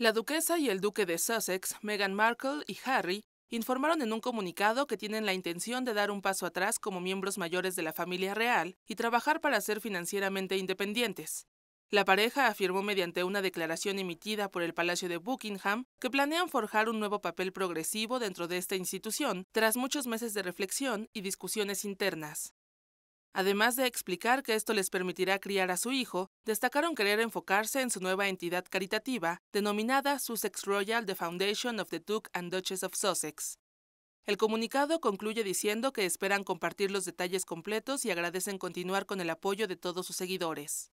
La duquesa y el duque de Sussex, Meghan Markle y Harry, informaron en un comunicado que tienen la intención de dar un paso atrás como miembros mayores de la familia real y trabajar para ser financieramente independientes. La pareja afirmó mediante una declaración emitida por el Palacio de Buckingham que planean forjar un nuevo papel progresivo dentro de esta institución tras muchos meses de reflexión y discusiones internas. Además de explicar que esto les permitirá criar a su hijo, destacaron querer enfocarse en su nueva entidad caritativa, denominada Sussex Royal The Foundation of the Duke and Duchess of Sussex. El comunicado concluye diciendo que esperan compartir los detalles completos y agradecen continuar con el apoyo de todos sus seguidores.